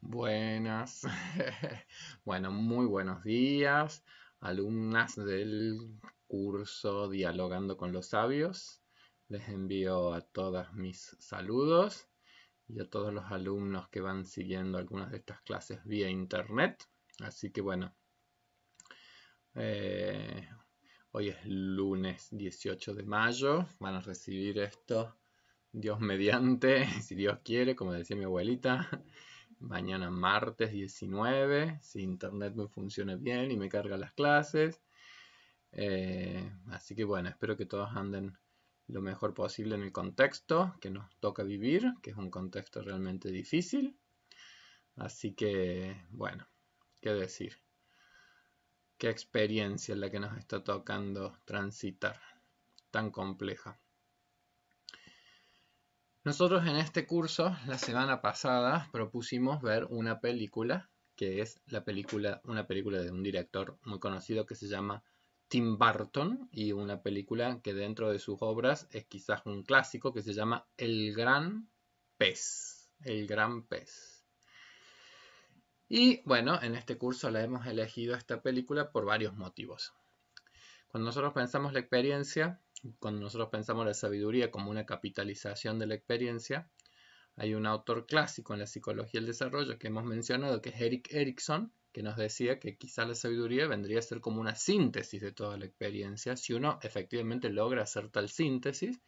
Buenas. bueno, muy buenos días, alumnas del curso Dialogando con los Sabios. Les envío a todas mis saludos y a todos los alumnos que van siguiendo algunas de estas clases vía internet. Así que bueno, eh, hoy es lunes 18 de mayo. Van a recibir esto, Dios mediante, si Dios quiere, como decía mi abuelita mañana martes 19, si internet me funciona bien y me carga las clases. Eh, así que bueno, espero que todos anden lo mejor posible en el contexto que nos toca vivir, que es un contexto realmente difícil. Así que bueno, qué decir. Qué experiencia es la que nos está tocando transitar, tan compleja. Nosotros en este curso, la semana pasada, propusimos ver una película, que es la película, una película de un director muy conocido que se llama Tim Burton, y una película que dentro de sus obras es quizás un clásico que se llama El Gran Pez. El Gran Pez. Y bueno, en este curso la hemos elegido esta película por varios motivos. Cuando nosotros pensamos la experiencia, cuando nosotros pensamos la sabiduría como una capitalización de la experiencia, hay un autor clásico en la psicología del desarrollo que hemos mencionado, que es Eric Erickson, que nos decía que quizá la sabiduría vendría a ser como una síntesis de toda la experiencia, si uno efectivamente logra hacer tal síntesis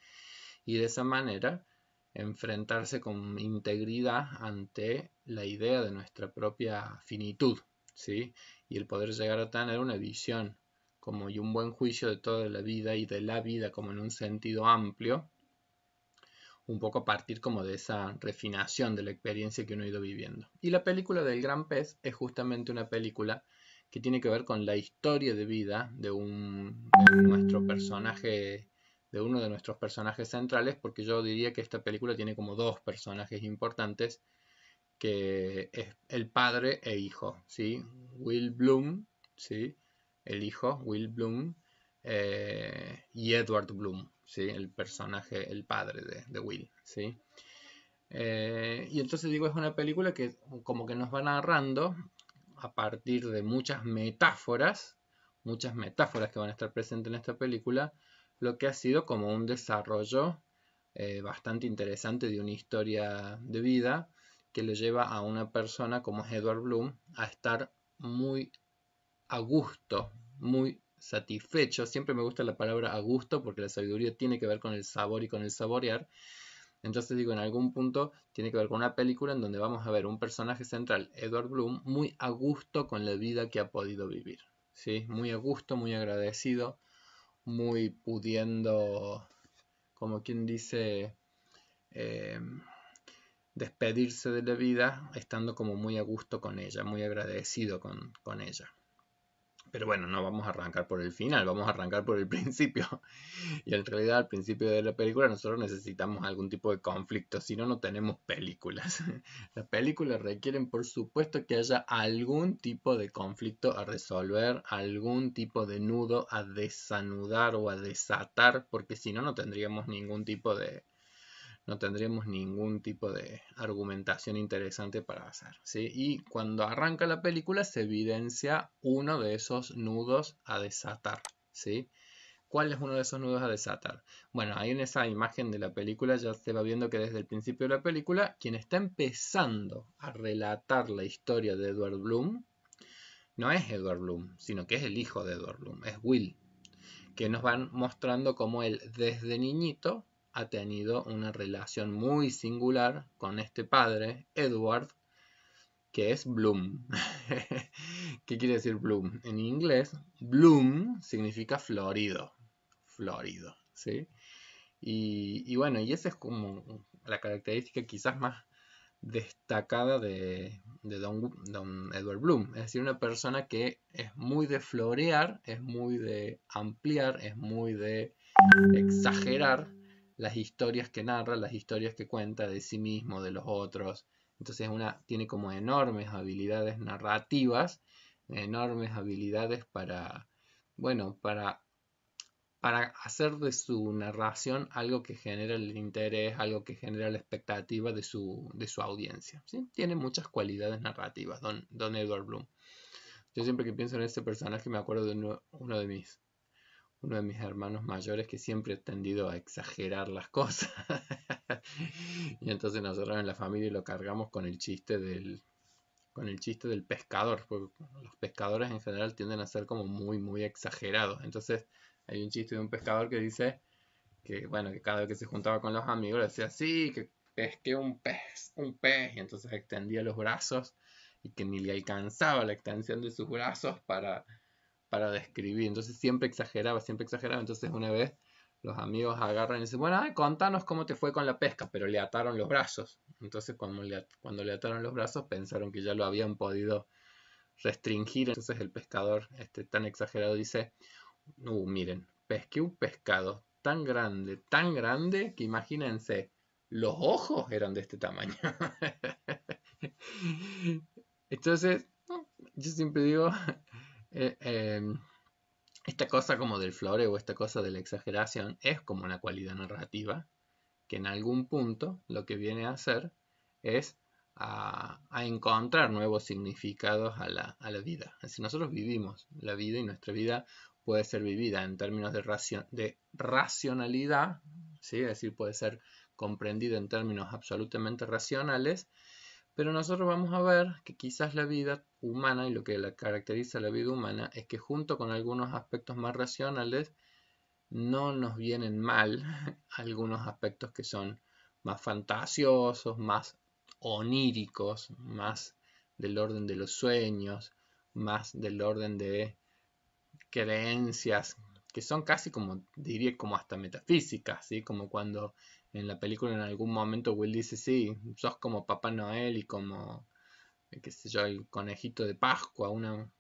y de esa manera enfrentarse con integridad ante la idea de nuestra propia finitud, ¿sí? Y el poder llegar a tener una visión como y un buen juicio de toda la vida y de la vida como en un sentido amplio, un poco a partir como de esa refinación de la experiencia que uno ha ido viviendo. Y la película del gran pez es justamente una película que tiene que ver con la historia de vida de, un, nuestro personaje, de uno de nuestros personajes centrales, porque yo diría que esta película tiene como dos personajes importantes, que es el padre e hijo, ¿sí? Will Bloom, ¿sí? el hijo, Will Bloom, eh, y Edward Bloom, ¿sí? el personaje, el padre de, Will. ¿sí? Eh, y entonces digo, es una película que como que nos va narrando a partir de muchas metáforas, muchas metáforas que van a estar presentes en esta película, lo que ha sido como un desarrollo eh, bastante interesante de una historia de vida que le lleva a una persona como es Edward Bloom a estar muy a gusto, muy satisfecho. Siempre me gusta la palabra a gusto porque la sabiduría tiene que ver con el sabor y con el saborear. Entonces digo, en algún punto tiene que ver con una película en donde vamos a ver un personaje central, Edward Bloom, muy a gusto con la vida que ha podido vivir. ¿sí? Muy a gusto, muy agradecido, muy pudiendo, como quien dice, em, despedirse de la vida, estando como muy a gusto con ella, muy agradecido con ella. Pero bueno, no vamos a arrancar por el final, vamos a arrancar por el principio. Y en realidad al principio de la película nosotros necesitamos algún tipo de conflicto, si no, no tenemos películas. Las películas requieren por supuesto que haya algún tipo de conflicto a resolver, algún tipo de nudo a desanudar o a desatar, porque si no, no tendríamos ningún tipo de, no tendremos ningún tipo de argumentación interesante para hacer. Y cuando arranca la película se evidencia uno de esos nudos a desatar. ¿sí? ¿Cuál es uno de esos nudos a desatar? Bueno, ahí en esa imagen de la película ya se va viendo que desde el principio de la película, quien está empezando a relatar la historia de Edward Bloom, no es Edward Bloom, sino que es el hijo de Edward Bloom, es Will, que nos van mostrando cómo él desde niñito ha tenido una relación muy singular con este padre, Edward, que es Bloom. ¿Qué quiere decir Bloom? En inglés, Bloom significa florido. Florido, ¿sí? Y, bueno, y esa es como la característica quizás más destacada de, Don, Edward Bloom. Es decir, una persona que es muy de florear, es muy de ampliar, es muy de exagerar las historias que narra, las historias que cuenta de sí mismo, de los otros. Entonces una tiene como enormes habilidades narrativas, enormes habilidades para, bueno, para, para hacer de su narración algo que genera el interés, algo que genera la expectativa de su, de su audiencia. Tiene muchas cualidades narrativas, don, don Edward Bloom. Yo siempre que pienso en este personaje me acuerdo de uno de mis uno de mis hermanos mayores que siempre ha tendido a exagerar las cosas. y entonces nosotros en la familia lo cargamos con el chiste del con el chiste del pescador, porque los pescadores en general tienden a ser como muy muy exagerados. Entonces, hay un chiste de un pescador que dice que bueno, que cada vez que se juntaba con los amigos decía Sí, que pesqué un pez, un pez, y entonces extendía los brazos y que ni le alcanzaba la extensión de sus brazos para para describir. Entonces siempre exageraba, siempre exageraba. Entonces una vez los amigos agarran y dicen, bueno, contanos cómo te fue con la pesca, pero le ataron los brazos. Entonces cuando le, ataron los brazos pensaron que ya lo habían podido restringir. Entonces el pescador, este tan exagerado, dice, uh, miren, pesqué un pescado tan grande, tan grande, que imagínense, los ojos eran de este tamaño. Entonces, yo siempre digo, eh, eh, esta cosa como del o esta cosa de la exageración, es como una cualidad narrativa que en algún punto lo que viene a hacer es a, encontrar nuevos significados a la, vida. así nosotros vivimos la vida y nuestra vida puede ser vivida en términos de, de racionalidad, ¿sí? es decir, puede ser comprendida en términos absolutamente racionales pero nosotros vamos a ver que quizás la vida humana y lo que la caracteriza la vida humana es que junto con algunos aspectos más racionales no nos vienen mal algunos aspectos que son más fantasiosos, más oníricos, más del orden de los sueños, más del orden de creencias que son casi como diría como hasta metafísicas, ¿sí? como cuando en la película en algún momento Will dice, sí, sos como Papá Noel y como, eh, qué sé yo, el conejito de Pascua, una,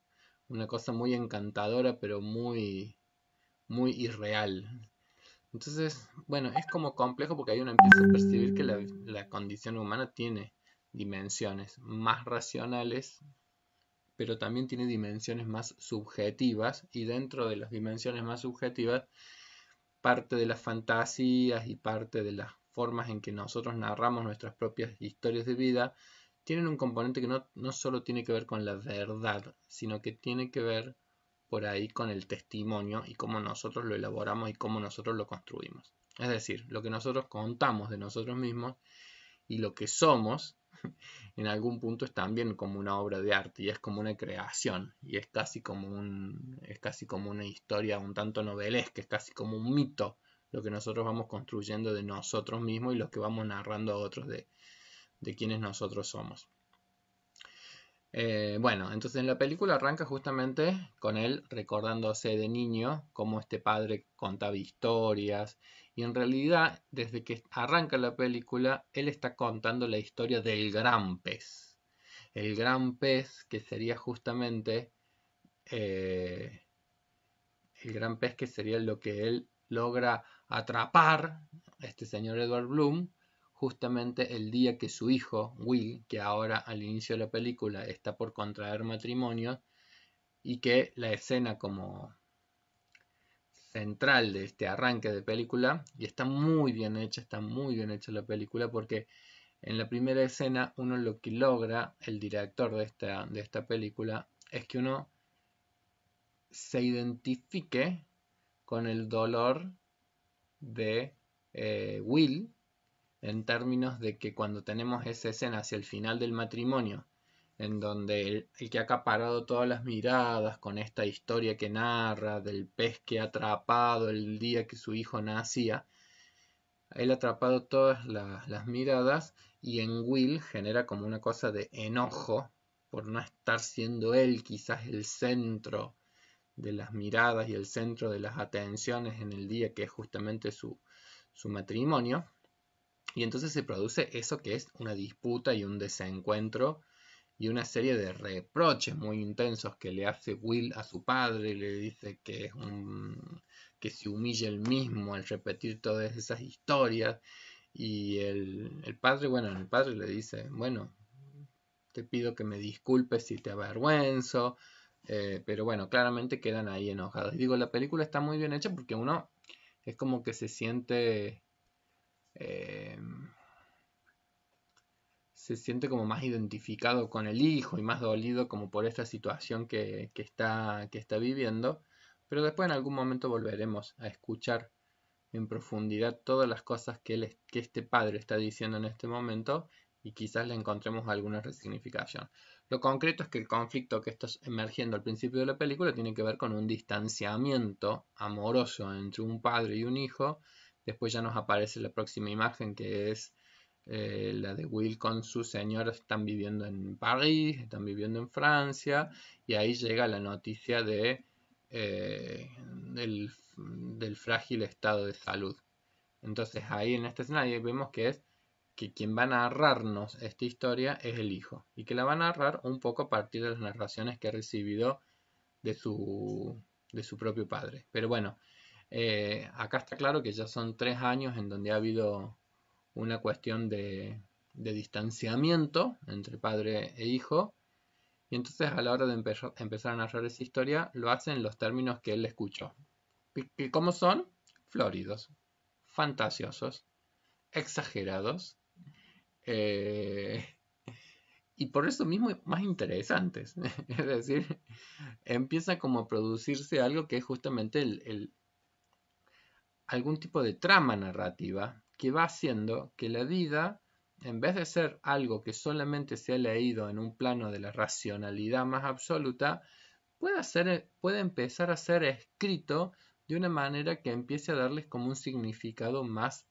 una cosa muy encantadora, pero muy, muy irreal. Entonces, bueno, es como complejo porque ahí uno empieza a percibir que la, la condición humana tiene dimensiones más racionales, pero también tiene dimensiones más subjetivas y dentro de las dimensiones más subjetivas parte de las fantasías y parte de las formas en que nosotros narramos nuestras propias historias de vida, tienen un componente que no, no solo tiene que ver con la verdad, sino que tiene que ver por ahí con el testimonio y cómo nosotros lo elaboramos y cómo nosotros lo construimos. Es decir, lo que nosotros contamos de nosotros mismos y lo que somos en algún punto es también como una obra de arte y es como una creación y es casi como un es casi como una historia un tanto novelesca, es casi como un mito lo que nosotros vamos construyendo de nosotros mismos y lo que vamos narrando a otros de, quienes nosotros somos. Eh, bueno, entonces en la película arranca justamente con él recordándose de niño cómo este padre contaba historias y en realidad, desde que arranca la película, él está contando la historia del gran pez. El gran pez que sería justamente eh, el gran pez que sería lo que él logra atrapar, este señor Edward Bloom, justamente el día que su hijo, Will, que ahora al inicio de la película está por contraer matrimonio, y que la escena como central de este arranque de película y está muy bien hecha, está muy bien hecha la película porque en la primera escena uno lo que logra, el director de esta, de esta película, es que uno se identifique con el dolor de eh, Will en términos de que cuando tenemos esa escena hacia el final del matrimonio, en donde el, que ha acaparado todas las miradas con esta historia que narra del pez que ha atrapado el día que su hijo nacía, él ha atrapado todas las miradas y en Will genera como una cosa de enojo por no estar siendo él quizás el centro de las miradas y el centro de las atenciones en el día que es justamente su, su matrimonio. Y entonces se produce eso que es una disputa y un desencuentro y una serie de reproches muy intensos que le hace Will a su padre, le dice que es un que se humilla el mismo al repetir todas esas historias y el, padre, bueno, el padre le dice, bueno, te pido que me disculpes si te avergüenzo, eh, pero bueno, claramente quedan ahí enojados. Digo, la película está muy bien hecha porque uno es como que se siente... Eh, se siente como más identificado con el hijo y más dolido como por esta situación que, está, que está viviendo. Pero después en algún momento volveremos a escuchar en profundidad todas las cosas que, que este padre está diciendo en este momento y quizás le encontremos alguna resignificación. Lo concreto es que el conflicto que está emergiendo al principio de la película tiene que ver con un distanciamiento amoroso entre un padre y un hijo. Después ya nos aparece la próxima imagen que es eh, la de Will con su señora están viviendo en París, están viviendo en Francia, y ahí llega la noticia de, eh, del, frágil estado de salud. Entonces ahí en este escenario vemos que es que quien va a narrarnos esta historia es el hijo, y que la va a narrar un poco a partir de las narraciones que ha recibido de su, de su propio padre. Pero bueno, eh, acá está claro que ya son tres años en donde ha habido una cuestión de, distanciamiento entre padre e hijo. Y entonces a la hora de empezar a narrar esa historia, lo hacen en los términos que él escuchó. que ¿Cómo son? Floridos, fantasiosos, exagerados. Eh, y por eso mismo más interesantes. es decir, empieza como a producirse algo que es justamente algún tipo de trama narrativa que va haciendo que la vida, en vez de ser algo que solamente se ha leído en un plano de la racionalidad más absoluta, puede, eh, puede empezar a ser escrito de una manera que empiece a darles como un significado más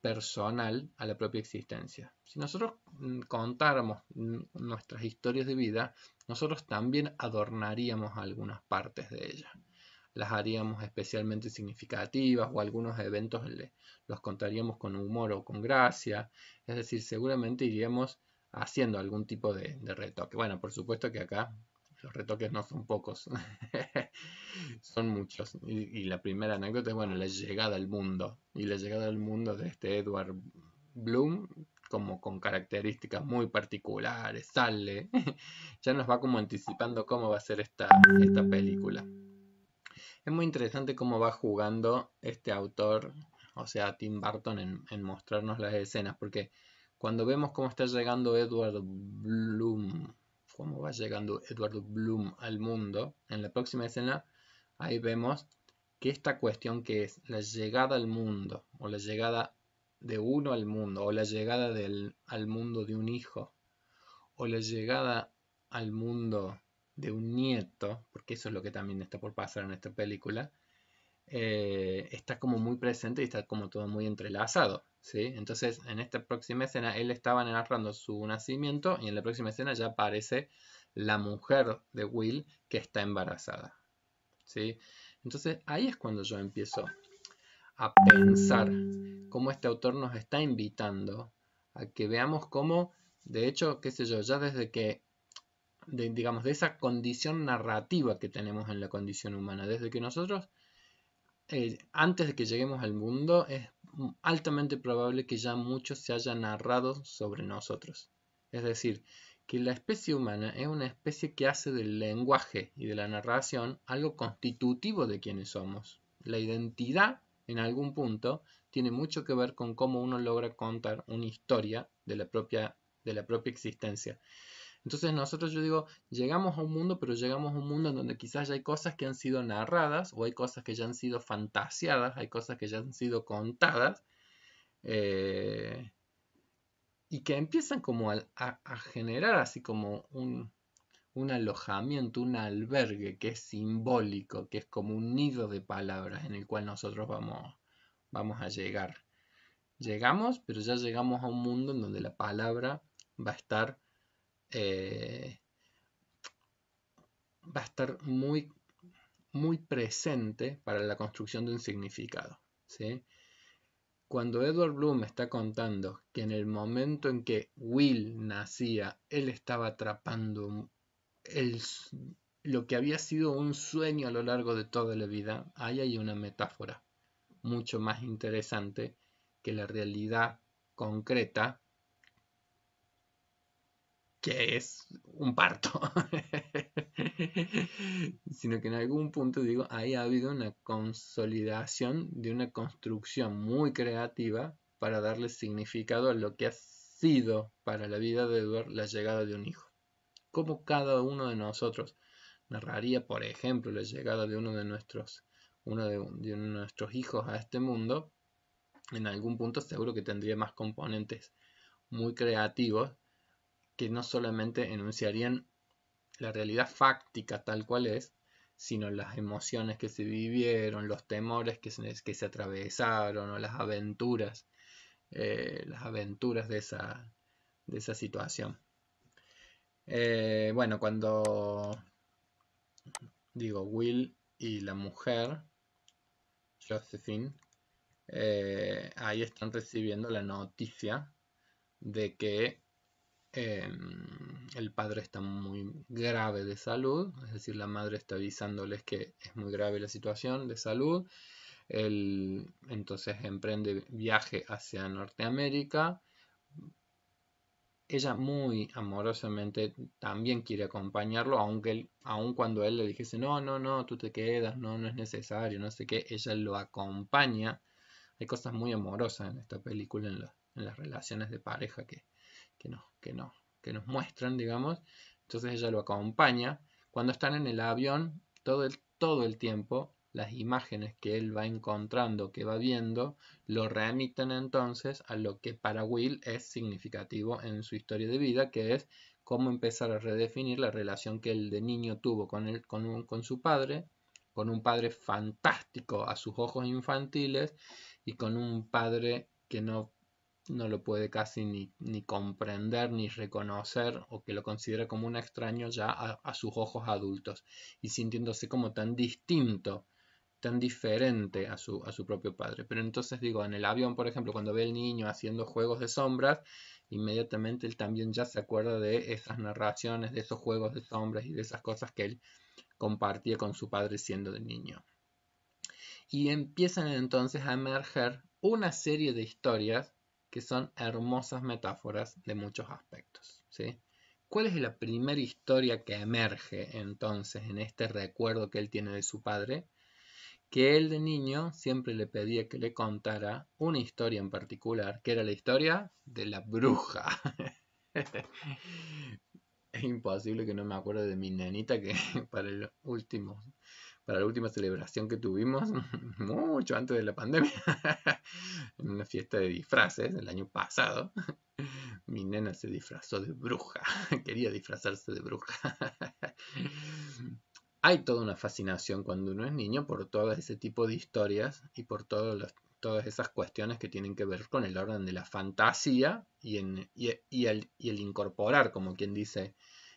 personal a la propia existencia. Si nosotros mm, contáramos mm, nuestras historias de vida, nosotros también adornaríamos algunas partes de ella las haríamos especialmente significativas o algunos eventos los contaríamos con humor o con gracia. Es decir, seguramente iríamos haciendo algún tipo de, retoque. Bueno, por supuesto que acá los retoques no son pocos, son muchos. Y, la primera anécdota es, bueno, la llegada al mundo. Y la llegada al mundo de este Edward Bloom, como con características muy particulares, sale, ya nos va como anticipando cómo va a ser esta, esta película. Es muy interesante cómo va jugando este autor, o sea, Tim Burton, en, mostrarnos las escenas, porque cuando vemos cómo está llegando Edward Bloom, cómo va llegando Edward Bloom al mundo, en la próxima escena, ahí vemos que esta cuestión que es la llegada al mundo, o la llegada de uno al mundo, o la llegada al mundo de un hijo, o la llegada al mundo de un nieto, porque eso es lo que también está por pasar en esta película, eh, está como muy presente y está como todo muy entrelazado. ¿sí? Entonces, en esta próxima escena, él estaba narrando su nacimiento y en la próxima escena ya aparece la mujer de Will que está embarazada. ¿sí? Entonces, ahí es cuando yo empiezo a pensar cómo este autor nos está invitando a que veamos cómo, de hecho, qué sé yo, ya desde que de, digamos, de esa condición narrativa que tenemos en la condición humana. Desde que nosotros, eh, antes de que lleguemos al mundo, es altamente probable que ya mucho se haya narrado sobre nosotros. Es decir, que la especie humana es una especie que hace del lenguaje y de la narración algo constitutivo de quienes somos. La identidad, en algún punto, tiene mucho que ver con cómo uno logra contar una historia de la propia, de la propia existencia. Entonces nosotros, yo digo, llegamos a un mundo, pero llegamos a un mundo en donde quizás ya hay cosas que han sido narradas o hay cosas que ya han sido fantaseadas, hay cosas que ya han sido contadas. Eh, y que empiezan como a, generar así como un, alojamiento, un albergue que es simbólico, que es como un nido de palabras en el cual nosotros vamos, vamos a llegar. Llegamos, pero ya llegamos a un mundo en donde la palabra va a estar eh, va a estar muy, muy presente para la construcción de un significado. Cuando Edward Bloom está contando que en el momento en que Will nacía, él estaba atrapando lo que había sido un sueño a lo largo de toda la vida, ahí hay una metáfora mucho más interesante que la realidad concreta que es un parto, sino que en algún punto digo, ahí ha habido una consolidación de una construcción muy creativa para darle significado a lo que ha sido para la vida de Eduardo la llegada de un hijo. Como cada uno de nosotros narraría, por ejemplo, la llegada de uno de nuestros, uno de nuestros hijos a este mundo, en algún punto seguro que tendría más componentes muy creativos que no solamente enunciarían la realidad fáctica tal cual es, sino las emociones que se vivieron, los temores que se, atravesaron o las aventuras, eh, las aventuras de esa, situación. Eh, bueno, cuando digo Will y la mujer, Josephine, eh, ahí están recibiendo la noticia de que Em, el padre está muy grave de salud, es decir, la madre está avisándoles que es muy grave la situación de salud. Él entonces emprende viaje hacia Norteamérica. Ella muy amorosamente también quiere acompañarlo, aunque él, aun cuando él le dijese, no, no, no, tú te quedas, no, no es necesario, no sé qué, ella lo acompaña. Hay cosas muy amorosas en esta película, en las relaciones de pareja que, que nos, que que nos muestran, digamos. Entonces ella lo acompaña. Cuando están en el avión, todo el, todo el tiempo, las imágenes que él va encontrando, que va viendo, lo remiten entonces a lo que para Will es significativo en su historia de vida, que es cómo empezar a redefinir la relación que él de niño tuvo con, él, con, con su padre, con un padre fantástico a sus ojos infantiles y con un padre que no no lo puede casi ni, comprender ni reconocer o que lo considera como un extraño ya a, sus ojos adultos y sintiéndose como tan distinto, tan diferente a su, a su propio padre. Pero entonces digo, en el avión, por ejemplo, cuando ve el niño haciendo juegos de sombras, inmediatamente él también ya se acuerda de esas narraciones, de esos juegos de sombras y de esas cosas que él compartía con su padre siendo de niño. Y empiezan entonces a emerger una serie de historias que son hermosas metáforas de muchos aspectos. ¿sí? ¿Cuál es la primera historia que emerge entonces en este recuerdo que él tiene de su padre? Que él de niño siempre le pedía que le contara una historia en particular, que era la historia de la bruja. es imposible que no me acuerde de mi nenita que para el último para la última celebración que tuvimos, mucho antes de la pandemia, en una fiesta de disfraces el año pasado. Mi nena se disfrazó de bruja, quería disfrazarse de bruja. Hay toda una fascinación cuando uno es niño por todo ese tipo de historias y por todas todas esas cuestiones que tienen que ver con el orden de la fantasía y, en, el, y el incorporar, como quien dice,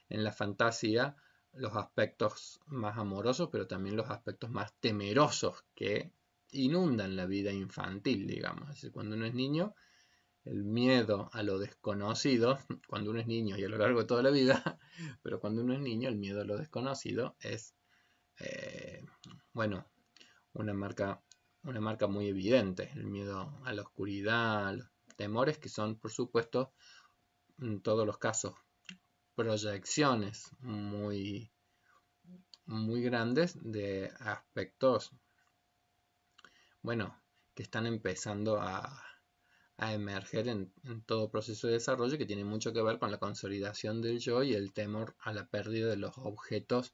en la fantasía los aspectos más amorosos, pero también los aspectos más temerosos que inundan la vida infantil, digamos. cuando uno es niño, el miedo a lo desconocido, cuando uno es niño y a lo largo de toda la vida, pero cuando uno es niño, el miedo a lo desconocido es, eh, bueno, una marca, una marca muy evidente, el miedo a la oscuridad, a los temores que son, por supuesto, en todos los casos proyecciones muy, muy grandes de aspectos, bueno, que están empezando a, emerger en, todo proceso de desarrollo que tiene mucho que ver con la consolidación del yo y el temor a la pérdida de los objetos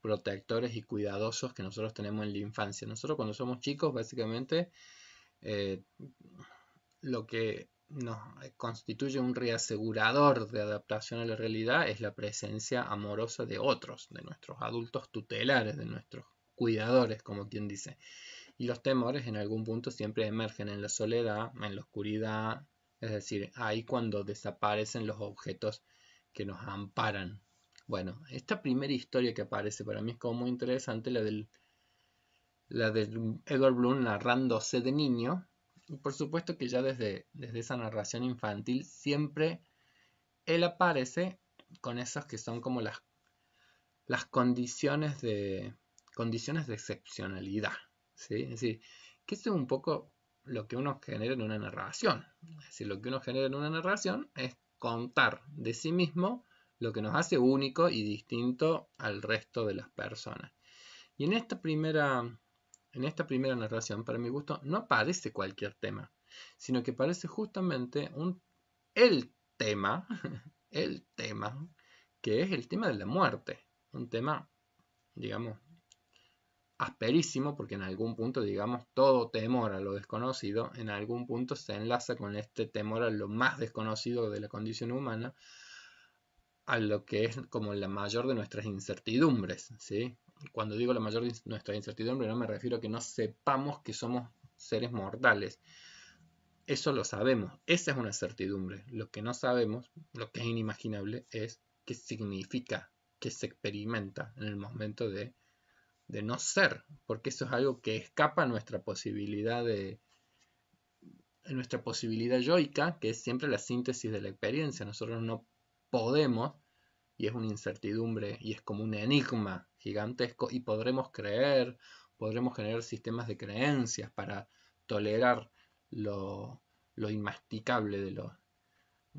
protectores y cuidadosos que nosotros tenemos en la infancia. Nosotros cuando somos chicos, básicamente, eh, lo que nos constituye un reasegurador de adaptación a la realidad es la presencia amorosa de otros, de nuestros adultos tutelares, de nuestros cuidadores, como quien dice. Y los temores en algún punto siempre emergen en la soledad, en la oscuridad, es decir, ahí cuando desaparecen los objetos que nos amparan. Bueno, esta primera historia que aparece para mí es como muy interesante, la del, la de Edward Bloom narrándose de niño, por supuesto que ya desde, desde esa narración infantil siempre él aparece con esas que son como las, las condiciones de condiciones de excepcionalidad. Es decir, que eso es un poco lo que uno genera en una narración. Es decir, lo que uno genera en una narración es contar de sí mismo lo que nos hace único y distinto al resto de las personas. Y en esta primera en esta primera narración, para mi gusto, no aparece cualquier tema, sino que parece justamente un, el tema, el tema, que es el tema de la muerte. Un tema, digamos, asperísimo, porque en algún punto, digamos, todo temor a lo desconocido, en algún punto se enlaza con este temor a lo más desconocido de la condición humana, a lo que es como la mayor de nuestras incertidumbres, ¿sí? cuando digo la mayor nuestra incertidumbre, no me refiero a que no sepamos que somos seres mortales. Eso lo sabemos, esa es una certidumbre. Lo que no sabemos, lo que es inimaginable, es qué significa, que se experimenta en el momento de, de no ser, porque eso es algo que escapa a nuestra posibilidad de, nuestra posibilidad yoica, que es siempre la síntesis de la experiencia. Nosotros no podemos, y es una incertidumbre, y es como un enigma gigantesco y podremos creer, podremos generar sistemas de creencias para tolerar lo, inmasticable de lo...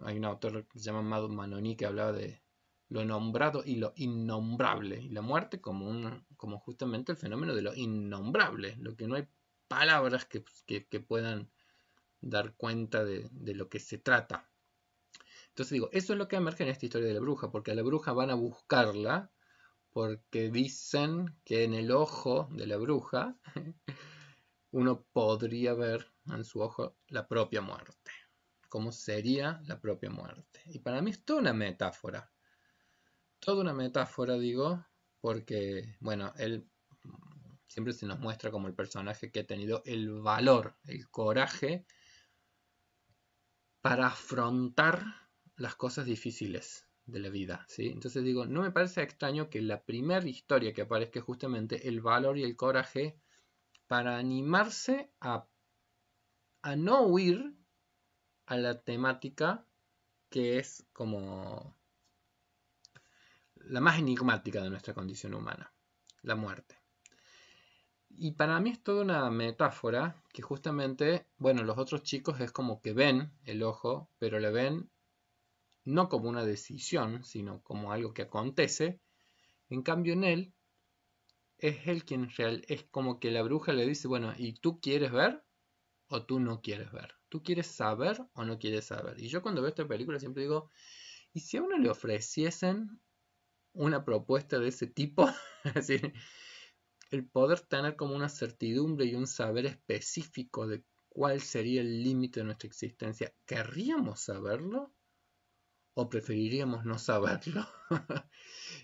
Hay un autor que se llama Manoni que hablaba de lo nombrado y lo innombrable, y la muerte como, un, como justamente el fenómeno de lo innombrable, lo que no hay palabras que, puedan dar cuenta de, de lo que se trata. Entonces digo, eso es lo que emerge en esta historia de la bruja, porque a la bruja van a buscarla porque dicen que en el ojo de la bruja uno podría ver en su ojo la propia muerte, cómo sería la propia muerte. Y para mí es toda una metáfora, toda una metáfora digo, porque, bueno, él siempre se nos muestra como el personaje que ha tenido el valor, el coraje para afrontar las cosas difíciles, de la vida. ¿sí? Entonces digo, no me parece extraño que la primera historia que aparezca justamente el valor y el coraje para animarse a, a no huir a la temática que es como la más enigmática de nuestra condición humana, la muerte. Y para mí es toda una metáfora que justamente, bueno, los otros chicos es como que ven el ojo, pero le ven no como una decisión, sino como algo que acontece, en cambio en él es él quien real, es como que la bruja le dice, bueno, ¿y tú quieres ver o tú no quieres ver? ¿Tú quieres saber o no quieres saber? Y yo cuando veo esta película siempre digo, ¿y si a uno le ofreciesen una propuesta de ese tipo? es decir, el poder tener como una certidumbre y un saber específico de cuál sería el límite de nuestra existencia, ¿querríamos saberlo? o preferiríamos no saberlo.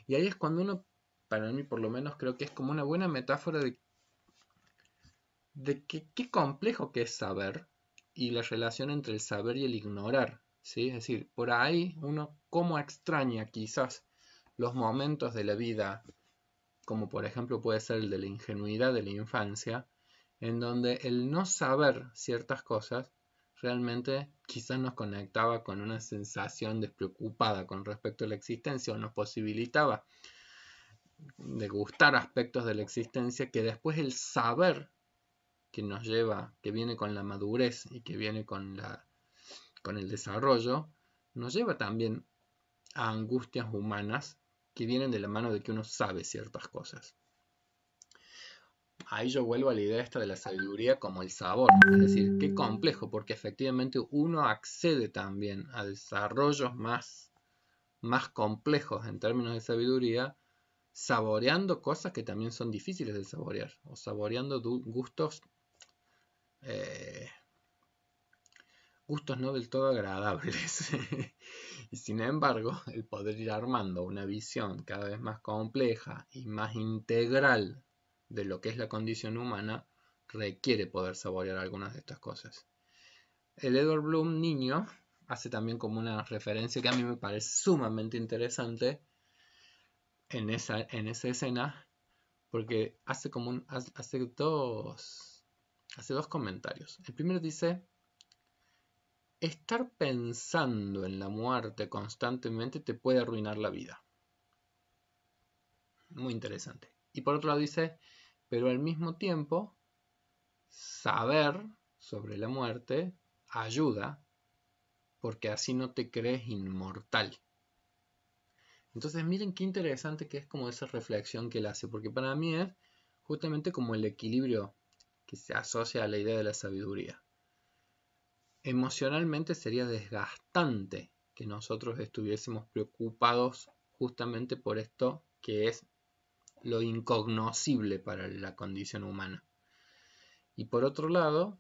y ahí es cuando uno, para mí por lo menos, creo que es como una buena metáfora de, de qué complejo que es saber y la relación entre el saber y el ignorar. ¿sí? Es decir, por ahí uno como extraña quizás los momentos de la vida, como por ejemplo puede ser el de la ingenuidad de la infancia, en donde el no saber ciertas cosas realmente quizás nos conectaba con una sensación despreocupada con respecto a la existencia o nos posibilitaba degustar aspectos de la existencia que después el saber que nos lleva, que viene con la madurez y que viene con, la, con el desarrollo, nos lleva también a angustias humanas que vienen de la mano de que uno sabe ciertas cosas ahí yo vuelvo a la idea esta de la sabiduría como el sabor. Es decir, qué complejo, porque efectivamente uno accede también a desarrollos más, más complejos en términos de sabiduría, saboreando cosas que también son difíciles de saborear, o saboreando gustos, eh, gustos no del todo agradables. y sin embargo, el poder ir armando una visión cada vez más compleja y más integral de lo que es la condición humana requiere poder saborear algunas de estas cosas. El Edward Bloom niño hace también como una referencia que a mí me parece sumamente interesante en esa, en esa escena, porque hace como un, hace dos, hace dos comentarios. El primero dice, estar pensando en la muerte constantemente te puede arruinar la vida. Muy interesante. Y por otro lado dice, pero al mismo tiempo saber sobre la muerte ayuda porque así no te crees inmortal. Entonces miren qué interesante que es como esa reflexión que él hace, porque para mí es justamente como el equilibrio que se asocia a la idea de la sabiduría. Emocionalmente sería desgastante que nosotros estuviésemos preocupados justamente por esto que es lo incognoscible para la condición humana. Y por otro lado,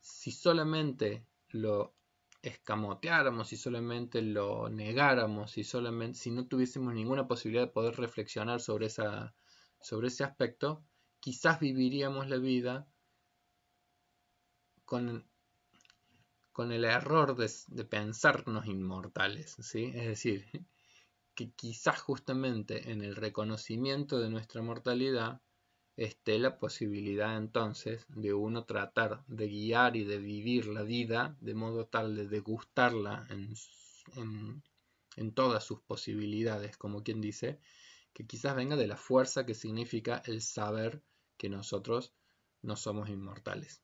si solamente lo escamoteáramos, si solamente lo negáramos, si solamente si no tuviésemos ninguna posibilidad de poder reflexionar sobre esa sobre ese aspecto, quizás viviríamos la vida con, con el error de, pensarnos inmortales, ¿sí? Es decir, que quizás justamente en el reconocimiento de nuestra mortalidad esté la posibilidad entonces de uno tratar de guiar y de vivir la vida de modo tal de degustarla en, todas sus posibilidades, como quien dice, que quizás venga de la fuerza que significa el saber que nosotros no somos inmortales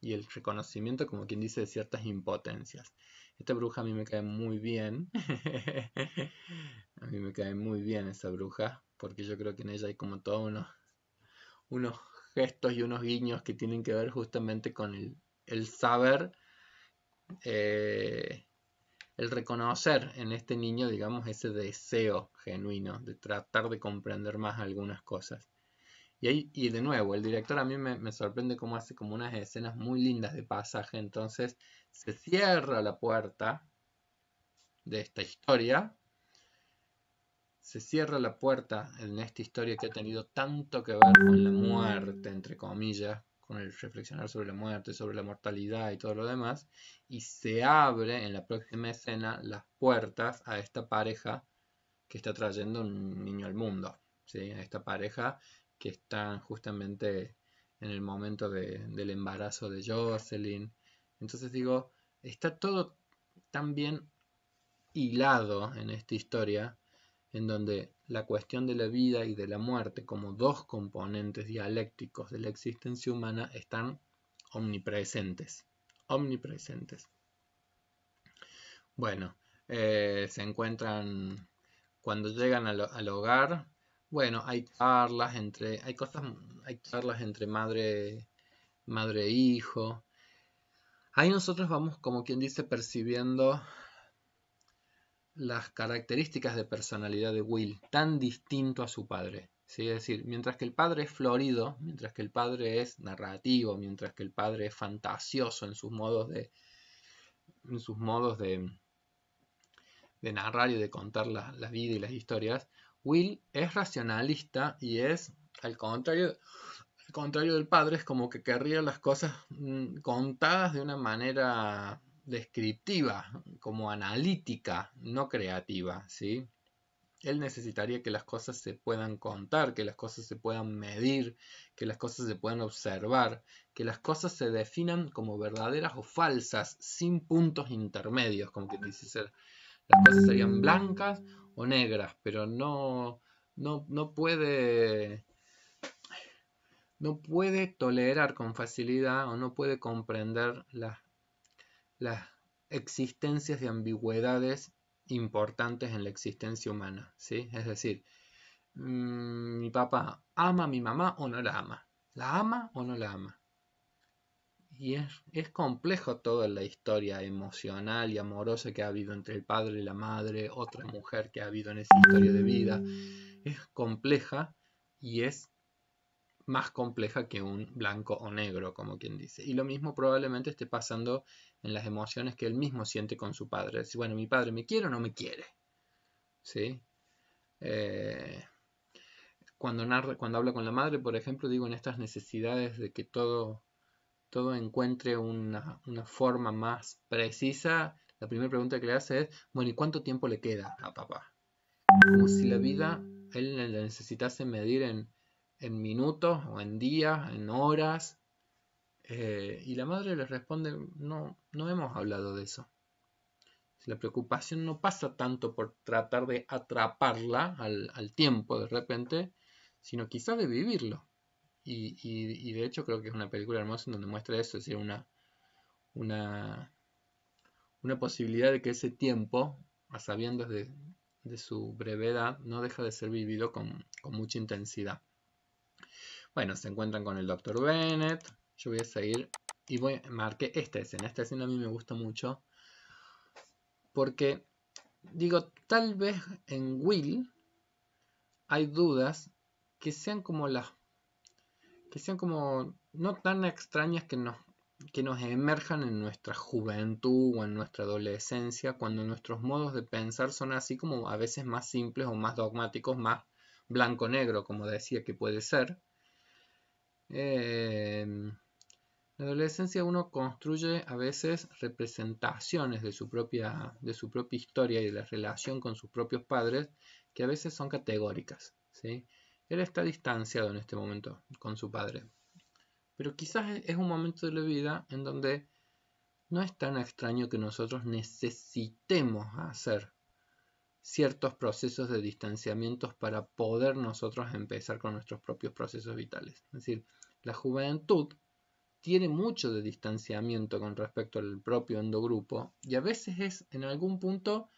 y el reconocimiento, como quien dice, de ciertas impotencias. Esta bruja a mí me cae muy bien. A mí me cae muy bien esa bruja, porque yo creo que en ella hay como todos unos, unos gestos y unos guiños que tienen que ver justamente con el, el saber, eh, el reconocer en este niño, digamos, ese deseo genuino de tratar de comprender más algunas cosas. Y, de nuevo, el director a mí me, me, sorprende cómo hace como unas escenas muy lindas de pasaje. Entonces se cierra la puerta de esta historia se cierra la puerta en esta historia que ha tenido tanto que ver con la muerte, entre comillas, con el reflexionar sobre la muerte, sobre la mortalidad y todo lo demás, y se abre en la próxima escena las puertas a esta pareja que está trayendo un niño al mundo, ¿sí? a esta pareja que está justamente en el momento del embarazo de Jocelyn. Entonces digo, está todo tan bien hilado en esta historia en donde la cuestión de la vida y de la muerte como dos componentes dialécticos de la existencia humana están omnipresentes. Omnipresentes. Bueno, eh, se encuentran cuando llegan al, hogar. Bueno, hay charlas entre, hay cosas, hay charlas entre madre, madre e hijo. Ahí nosotros vamos, como quien dice, percibiendo las características de personalidad de Will, tan distinto a su padre. Es decir, mientras que el padre es florido, mientras que el padre es narrativo, mientras que el padre es fantasioso en sus modos de, en sus modos de, de narrar y de contar la, vida y las historias, Will es racionalista y es, al contrario, al contrario del padre, es como que querría las cosas mm, contadas de una manera descriptiva, como analítica, no creativa, ¿sí? Él necesitaría que las cosas se puedan contar, que las cosas se puedan medir, que las cosas se puedan observar, que las cosas se definan como verdaderas o falsas, sin puntos intermedios, como que dice ser. Las cosas serían blancas o negras, pero no, no, no puede no puede tolerar con facilidad o no puede comprender las las existencias de ambigüedades importantes en la existencia humana, ¿sí? Es decir, mm, mi papá ama a mi mamá o no la ama, la ama o no la ama. Y es, es, complejo toda la historia emocional y amorosa que ha habido entre el padre y la madre, otra mujer que ha habido en esa historia de vida. Es compleja y es más compleja que un blanco o negro, como quien dice. Y lo mismo probablemente esté pasando en las emociones que él mismo siente con su padre. bueno, mi padre me quiere o no me quiere. ¿Sí? Eh, cuando, habla cuando habla con la madre, por ejemplo, digo en estas necesidades de que todo, todo encuentre una, forma más precisa, la primera pregunta que le hace es, bueno, ¿y cuánto tiempo le queda a papá? Como si la vida él la necesitase medir en, en minutos o en días, en horas, eh, y la madre le responde, no, no hemos hablado de eso. La preocupación no pasa tanto por tratar de atraparla al, tiempo de repente, sino quizá de vivirlo. Y, de hecho creo que es una película hermosa en donde muestra eso, es decir, una, posibilidad de que ese tiempo, sabiendo de, su brevedad, no deja de ser vivido con, con mucha intensidad. Bueno, se encuentran con el Dr. Bennett, yo voy a seguir y voy, marqué esta escena. Esta escena a mí me gusta mucho porque digo, tal vez en Will hay dudas que sean como las que sean como no tan extrañas que nos que nos emerjan en nuestra juventud o en nuestra adolescencia cuando nuestros modos de pensar son así como a veces más simples o más dogmáticos, más blanco-negro, como decía que puede ser. Eh, la adolescencia uno construye a veces representaciones de su propia, de su propia historia y de la relación con sus propios padres que a veces son categóricas. ¿sí? Él está distanciado en este momento con su padre. Pero quizás e, es un momento de la vida en donde no es tan extraño que nosotros necesitemos hacer ciertos procesos de distanciamientos para poder nosotros empezar con nuestros propios procesos vitales. Es decir, la juventud tiene mucho de distanciamiento con respecto al propio endogrupo y a veces es en algún punto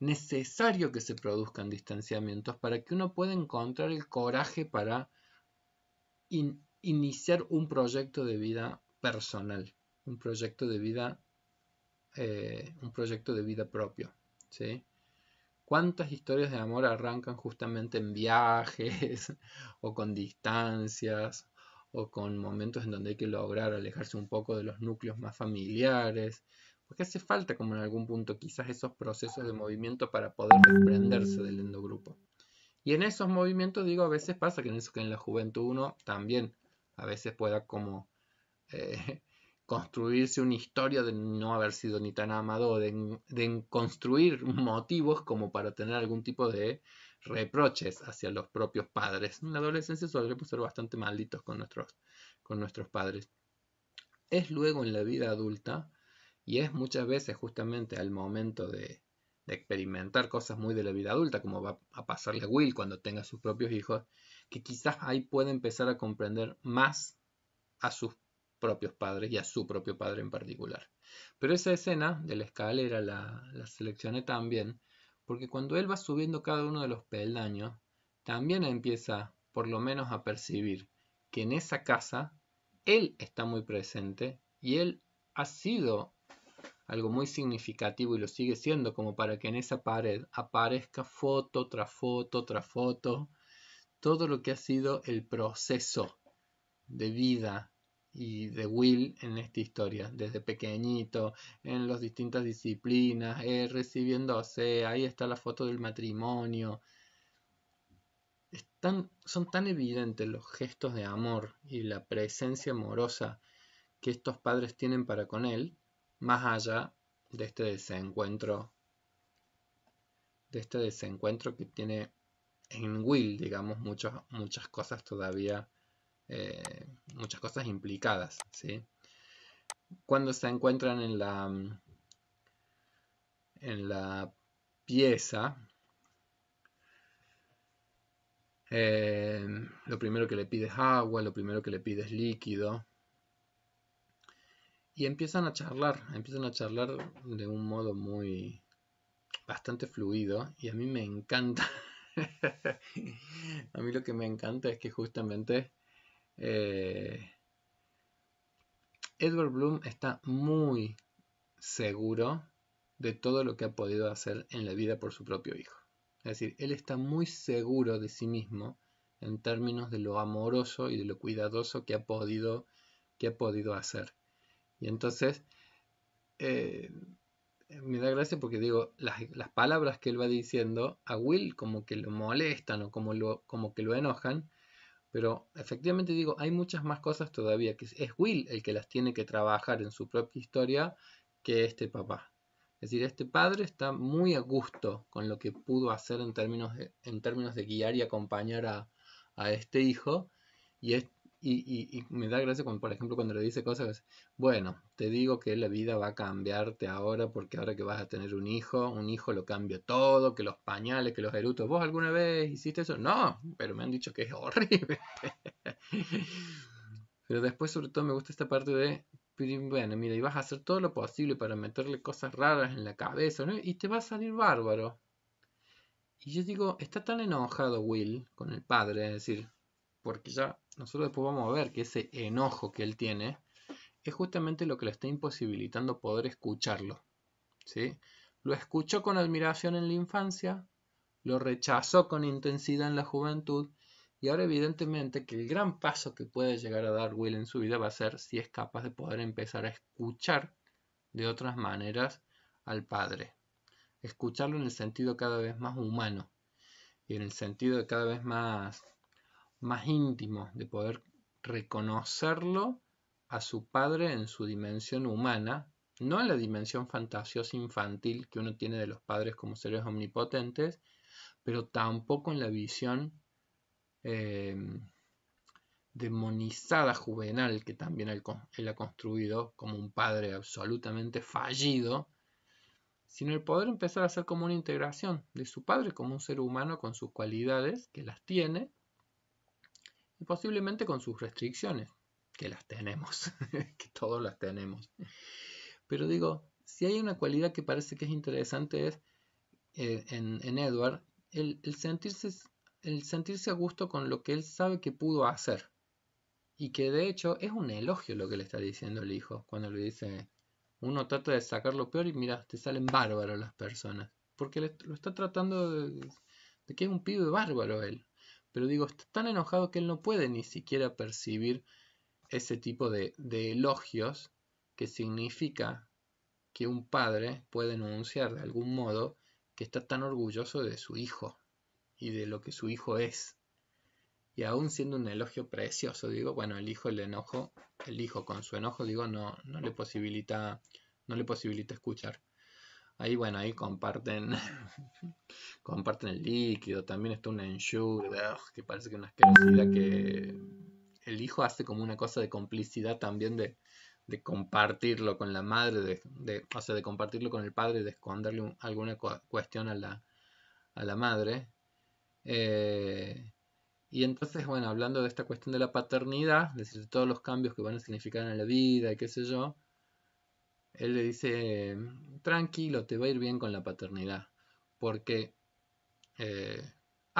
necesario que se produzcan distanciamientos para que uno pueda encontrar el coraje para iniciar un proyecto de vida personal, un proyecto de vida, eh, un proyecto de vida propio. ¿Cuántas historias de amor arrancan justamente en viajes o con distancias o con momentos en donde hay que lograr alejarse un poco de los núcleos más familiares, porque hace falta como en algún punto quizás esos procesos de movimiento para poder desprenderse del endogrupo. Y en esos movimientos, digo, a veces pasa que en en la juventud uno también a veces pueda como eh, construirse una historia de no haber sido ni tan amado, de construir motivos como para tener algún tipo de reproches hacia los propios padres. En la adolescencia solemos ser bastante malditos con nuestros, con nuestros padres. Es luego en la vida adulta y es muchas veces justamente al momento de, experimentar cosas muy de la vida adulta, como va a pasarle a Will cuando tenga sus propios hijos, que quizás ahí puede empezar a comprender más a sus propios padres y a su propio padre en particular. Pero esa escena de la escalera la, la seleccioné también porque cuando él va subiendo cada uno de los peldaños, también empieza por lo menos a percibir que en esa casa él está muy presente y él ha sido algo muy significativo y lo sigue siendo como para que en esa pared aparezca foto tras foto tras foto todo lo que ha sido el proceso de vida y de Will en esta historia, desde pequeñito, en las distintas disciplinas, eh, recibiéndose, ahí está la foto del matrimonio. son tan evidentes los gestos de amor y la presencia amorosa que estos padres tienen para con él, más allá de este desencuentro, de este desencuentro que tiene en Will, digamos, muchas, muchas cosas todavía eh, muchas cosas implicadas. ¿sí? Cuando se encuentran en la, en la pieza, eh, lo primero que le pide agua, lo primero que le pide es líquido. Y empiezan a charlar, empiezan a charlar de un modo muy bastante fluido y a mí me encanta. a mí lo que me encanta es que justamente eh, Edward Bloom está muy seguro de todo lo que ha podido hacer en la vida por su propio hijo. Es decir, él está muy seguro de sí mismo en términos de lo amoroso y de lo cuidadoso que ha podido, que ha podido hacer. Y entonces, eh, me da gracia porque digo, las, las, palabras que él va diciendo a Will como que lo molestan o como, lo, como que lo enojan, pero efectivamente digo, hay muchas más cosas todavía, que es Will el que las tiene que trabajar en su propia historia que este papá. Es decir, este padre está muy a gusto con lo que pudo hacer en términos de, en términos de guiar y acompañar a, a este hijo, y, es, y, me da gracia cuando por ejemplo cuando le dice cosas, bueno, te digo que la vida va a cambiarte ahora porque ahora que vas a tener un hijo, un hijo lo cambia todo, que los pañales, que los erutos, ¿vos alguna vez hiciste eso? No, pero me han dicho que es horrible. pero después sobre todo me gusta esta parte de, bueno, mira, y vas a hacer todo lo posible para meterle cosas raras en la cabeza, Y te va a salir bárbaro. Y yo digo, está tan enojado Will con el padre, es decir, porque ya nosotros después vamos a ver que ese enojo que él tiene es justamente lo que le está imposibilitando poder escucharlo. ¿sí? Lo escuchó con admiración en la infancia, lo rechazó con intensidad en la juventud y ahora evidentemente que el gran paso que puede llegar a dar Will en su vida va a ser si es capaz de poder empezar a escuchar de otras maneras al Padre. Escucharlo en el sentido cada vez más humano y en el sentido de cada vez más más íntimo, de poder reconocerlo a su padre en su dimensión humana, no en la dimensión fantasiosa infantil que uno tiene de los padres como seres omnipotentes, pero tampoco en la visión em, demonizada juvenal que también él, él, ha construido como un padre absolutamente fallido, sino el poder empezar a hacer como una integración de su padre como un ser humano con sus cualidades, que las tiene, y posiblemente con sus restricciones, que las tenemos, que todos las tenemos. Pero digo, si hay una cualidad que parece que es interesante es eh, en, Edward, el, sentirse, el sentirse a gusto con lo que él sabe que pudo hacer. Y que de hecho es un elogio lo que le está diciendo el hijo cuando le dice, uno trata de sacar lo peor y mira, te salen bárbaros las personas. Porque lo está tratando de que es un pibe bárbaro él. Pero digo, está tan enojado que él no puede ni siquiera percibir ese tipo de, elogios que significa que un padre puede enunciar de algún modo que está tan orgulloso de su hijo y de lo que su hijo es. Y aún siendo un elogio precioso, digo, bueno, el hijo el enojo, el hijo con su enojo, digo, no, no le posibilita, no le posibilita escuchar. Ahí, bueno, ahí comparten, comparten el líquido. También está una enjuda, que parece que una asquerosidad que el hijo hace como una cosa de complicidad también de, compartirlo con la madre, de, de, o sea, de compartirlo con el padre, de esconderle alguna cuestión a la, madre. Eh, y entonces, bueno, hablando de esta cuestión de la paternidad, decir, de todos los cambios que van a significar en la vida y qué sé yo, él le dice, tranquilo, te va a ir bien con la paternidad, porque eh,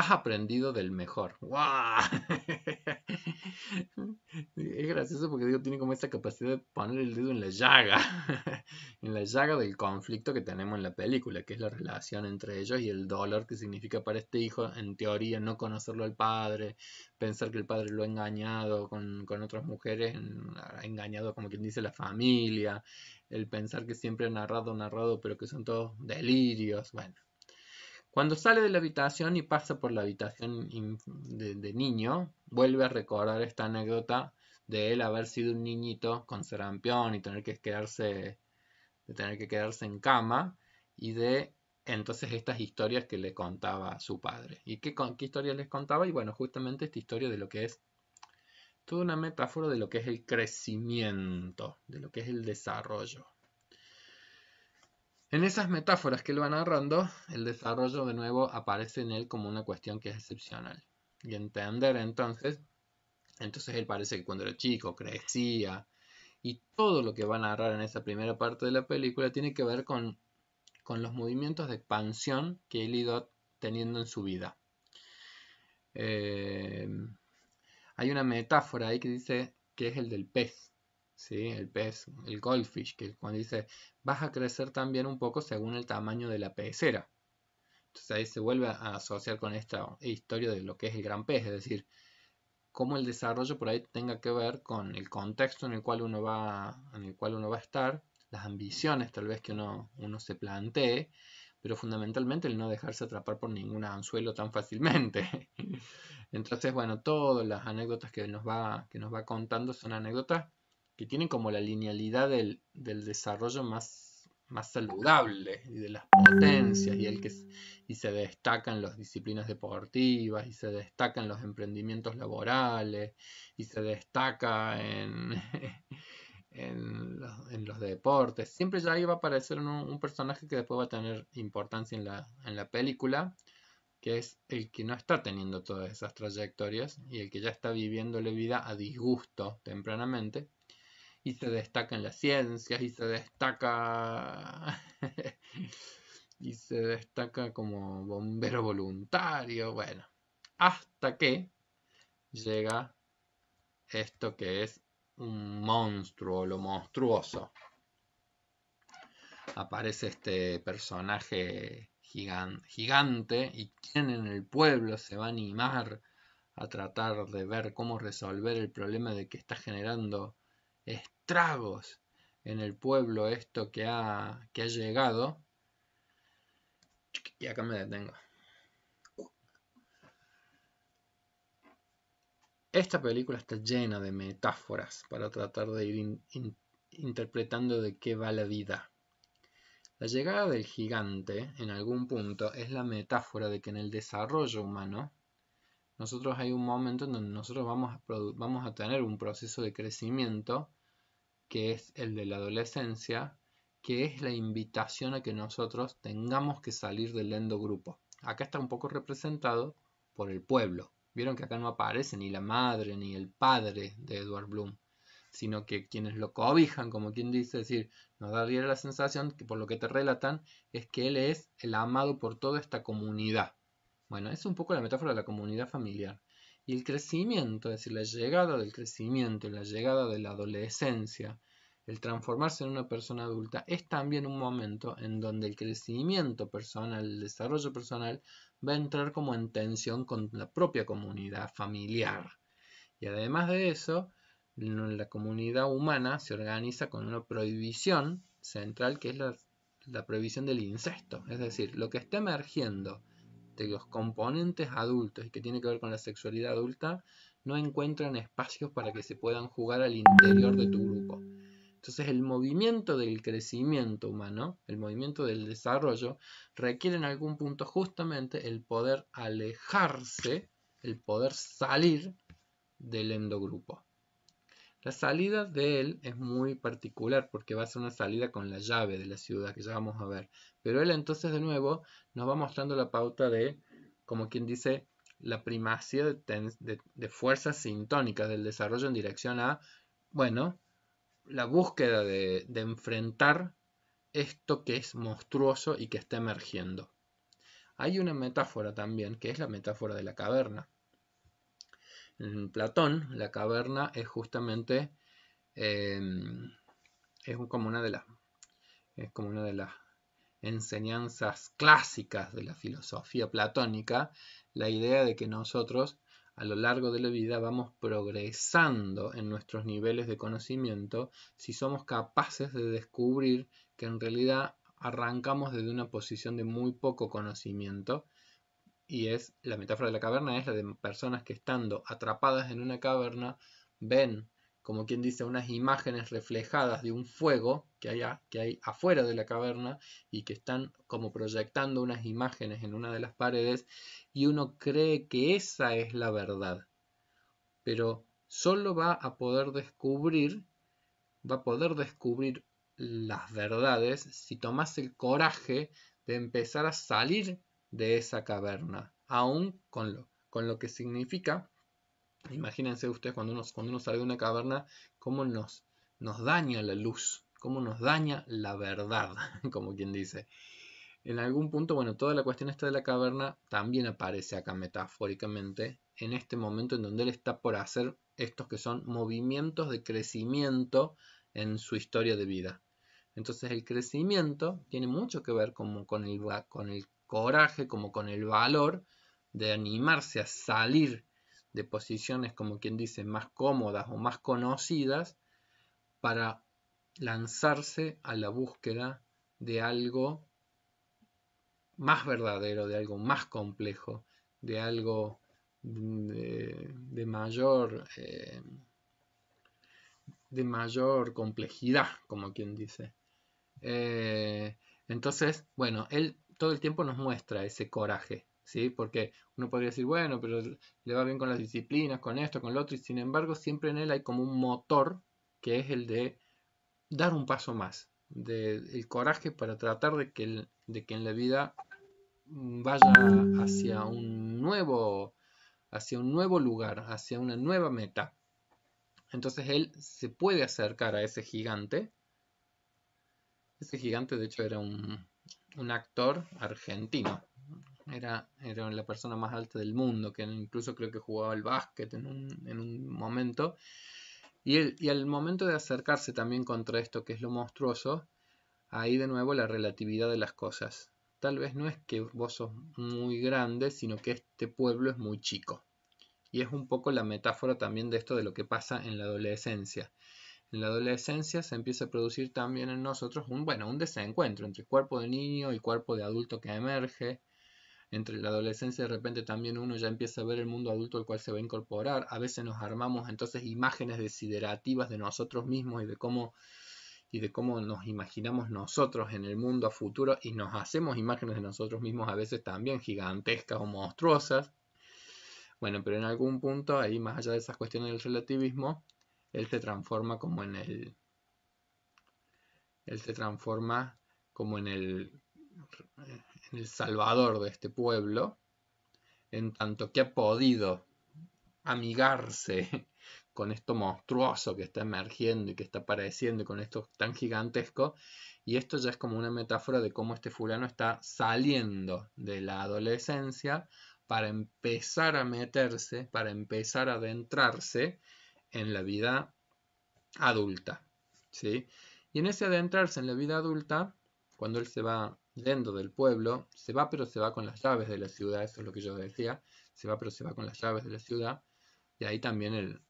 has aprendido del mejor. ¡Wow! es gracioso porque digo, tiene como esta capacidad de poner el dedo en la llaga, en la llaga del conflicto que tenemos en la película, que es la relación entre ellos y el dolor que significa para este hijo, en teoría, no conocerlo al padre, pensar que el padre lo ha engañado con, con otras mujeres, ha engañado como quien dice la familia, el pensar que siempre ha narrado, narrado, pero que son todos delirios, bueno cuando sale de la habitación y pasa por la habitación de, niño, vuelve a recordar esta anécdota de él haber sido un niñito con serampión y tener que quedarse, de tener que quedarse en cama y de entonces estas historias que le contaba su padre. ¿Y qué, qué historias les contaba? Y bueno, justamente esta historia de lo que es toda una metáfora de lo que es el crecimiento, de lo que es el desarrollo. En esas metáforas que él va narrando, el desarrollo de nuevo aparece en él como una cuestión que es excepcional. Y entender entonces, entonces él parece que cuando era chico crecía, y todo lo que va a narrar en esa primera parte de la película tiene que ver con, los movimientos de expansión que él ido teniendo en su vida. Eh, hay una metáfora ahí que dice que es el del pez. El pez, el goldfish, que cuando dice vas a crecer también un poco según el tamaño de la pecera. Entonces ahí se vuelve a asociar con esta historia de lo que es el gran pez, es decir, cómo el desarrollo por ahí tenga que ver con el contexto en el cual uno va, en el cual uno va a estar, las ambiciones tal vez que uno, uno se plantee, pero fundamentalmente el no dejarse atrapar por ningún anzuelo tan fácilmente. Entonces, bueno, todas las anécdotas que nos va, que nos va contando son anécdotas que tienen como la linealidad del, desarrollo más, más, saludable y de las potencias y, el que, y se destacan las disciplinas deportivas y se destacan los emprendimientos laborales y se destaca en, en, los, deportes. Siempre ya iba a aparecer un, un, personaje que después va a tener importancia en la, en la película que es el que no está teniendo todas esas trayectorias y el que ya está viviéndole vida a disgusto tempranamente y se destaca en las ciencias y se destaca y se destaca como bombero voluntario, bueno, hasta que llega esto que es un monstruo, lo monstruoso. Aparece este personaje gigante y quien en el pueblo se va a animar a tratar de ver cómo resolver el problema de que está generando este ...tragos... en el pueblo esto que ha, que ha llegado. Y acá me detengo. Esta película está llena de metáforas para tratar de ir interpretando de qué va la vida. La llegada del gigante, en algún punto, es la metáfora de que en el desarrollo humano, nosotros hay un momento en donde nosotros vamos vamos a tener un proceso de crecimiento que es el de la adolescencia, que es la invitación a que nosotros tengamos que salir del grupo. Acá está un poco representado por el pueblo. Vieron que acá no aparece ni la madre ni el padre de Edward Bloom, sino que quienes lo cobijan, como quien dice, es decir, nos da la sensación que por lo que te relatan es que él es el amado por toda esta comunidad. Bueno, es un poco la metáfora de la comunidad familiar y el crecimiento, es decir, la llegada del crecimiento la llegada de la adolescencia, el transformarse en una persona adulta, es también un momento en donde el crecimiento personal, el desarrollo personal, va a entrar como en tensión con la propia comunidad familiar. Y además de eso, la comunidad humana se organiza con una prohibición central que es la, la prohibición del incesto. Es decir, lo que está emergiendo los componentes adultos y que tiene que ver con la sexualidad adulta no encuentran espacios para que se puedan jugar al interior de tu grupo. Entonces el movimiento del crecimiento humano, el movimiento del desarrollo, requiere en algún punto justamente el poder alejarse, el poder salir del endogrupo. La salida de él es muy particular porque va a ser una salida con la llave de la ciudad que ya vamos a ver. Pero él entonces de nuevo nos va mostrando la pauta de, como quien dice, la primacía de, fuerzas sintónicas del desarrollo en dirección a, bueno, la búsqueda de enfrentar esto que es monstruoso y que está emergiendo. Hay una metáfora también, que es la metáfora de la caverna. Platón, la caverna es justamente em, es de las es como una de las enseñanzas clásicas de la filosofía platónica, la idea de que nosotros a lo largo de la vida vamos progresando en nuestros niveles de conocimiento si somos capaces de descubrir que en realidad arrancamos desde una posición de muy poco conocimiento y es la metáfora de la caverna es la de personas que estando atrapadas en una caverna ven como quien dice unas imágenes reflejadas de un fuego que hay, que hay afuera de la caverna y que están como proyectando unas imágenes en una de las paredes y uno cree que esa es la verdad pero solo va a poder descubrir va a poder descubrir las verdades si tomas el coraje de empezar a salir de esa caverna, aún con lo, con lo que significa, imagínense ustedes cuando uno, cuando sale de una caverna, cómo nos, nos daña la luz, cómo nos daña la verdad, como quien dice. En algún punto, bueno, toda la cuestión esta de la caverna también aparece acá metafóricamente en este momento en donde él está por hacer estos que son movimientos de crecimiento en su historia de vida. Entonces el crecimiento tiene mucho que ver como con, el, con, el, coraje como con el valor de animarse a salir de posiciones como quien dice más cómodas o más conocidas para lanzarse a la búsqueda de algo más verdadero, de algo más complejo, de algo de, mayor eh, de mayor complejidad, como quien dice. Eh, entonces, bueno, él todo el tiempo nos muestra ese coraje, ¿sí? Porque uno podría decir, bueno, pero le va bien con las disciplinas, con esto, con lo otro, y sin embargo siempre en él hay como un motor que es el de dar un paso más, de, el coraje para tratar de que, el, de que en la vida vaya hacia un nuevo hacia un nuevo lugar, hacia una nueva meta. Entonces él se puede acercar a ese gigante. Ese gigante de hecho era un, un actor argentino. Era, era, la persona más alta del mundo, que incluso creo que jugaba al básquet en un, momento. Y, el, y al momento de acercarse también contra esto que es lo monstruoso, ahí de nuevo la relatividad de las cosas. Tal vez no es que vos sos muy grande, sino que este pueblo es muy chico. Y es un poco la metáfora también de esto de lo que pasa en la adolescencia en la adolescencia se empieza a producir también en nosotros un, bueno, un desencuentro entre cuerpo de niño y cuerpo de adulto que emerge. Entre la adolescencia de repente también uno ya empieza a ver el mundo adulto al cual se va a incorporar. A veces nos armamos entonces imágenes desiderativas de nosotros mismos y de cómo y de cómo nos imaginamos nosotros en el mundo a futuro y nos hacemos imágenes de nosotros mismos a veces también gigantescas o monstruosas. Bueno, pero en algún punto, ahí más allá de esas cuestiones del relativismo, él se transforma como en el... Él se transforma como en el, en el salvador de este pueblo, en tanto que ha podido amigarse con esto monstruoso que está emergiendo y que está apareciendo con esto tan gigantesco. Y esto ya es como una metáfora de cómo este fulano está saliendo de la adolescencia para empezar a meterse, para empezar a adentrarse en la vida adulta. ¿sí? Y en ese adentrarse en la vida adulta, cuando él se va yendo del pueblo, se va pero se va con las llaves de la ciudad, eso es lo que yo decía, se va pero se va con las llaves de la ciudad, y ahí también el,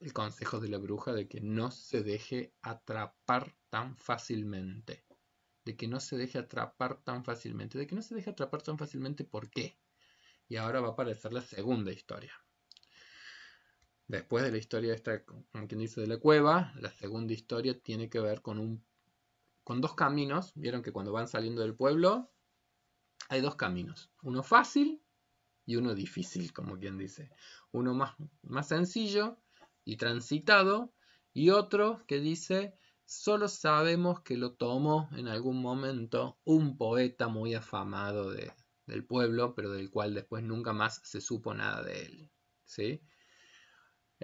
el consejo de la bruja de que no se deje atrapar tan fácilmente, de que no se deje atrapar tan fácilmente, de que no se deje atrapar tan fácilmente, ¿por qué? Y ahora va a aparecer la segunda historia. Después de la historia esta, como quien dice, de la cueva, la segunda historia tiene que ver con, un, con dos caminos. Vieron que cuando van saliendo del pueblo hay dos caminos. Uno fácil y uno difícil, como quien dice. Uno más, más sencillo y transitado y otro que dice, solo sabemos que lo tomó en algún momento un poeta muy afamado de, del pueblo, pero del cual después nunca más se supo nada de él. ¿sí?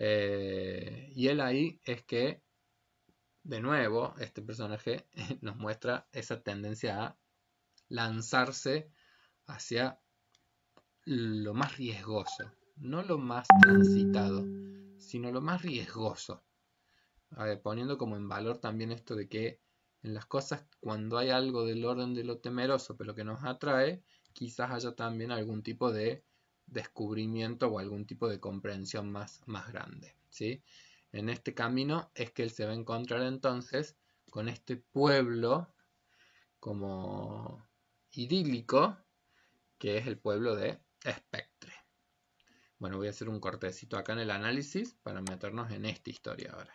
Eh, y él ahí es que, de nuevo, este personaje nos muestra esa tendencia a lanzarse hacia lo más riesgoso, no lo más transitado, sino lo más riesgoso. poniendo como en valor también esto de que en las cosas cuando hay algo del orden de lo temeroso, pero que nos atrae, quizás haya también algún tipo de descubrimiento o algún tipo de comprensión más, más grande. ¿sí? En este camino es que él se va a encontrar entonces con este pueblo como idílico, que es el pueblo de Espectre. Bueno, voy a hacer un cortecito acá en el análisis para meternos en esta historia ahora.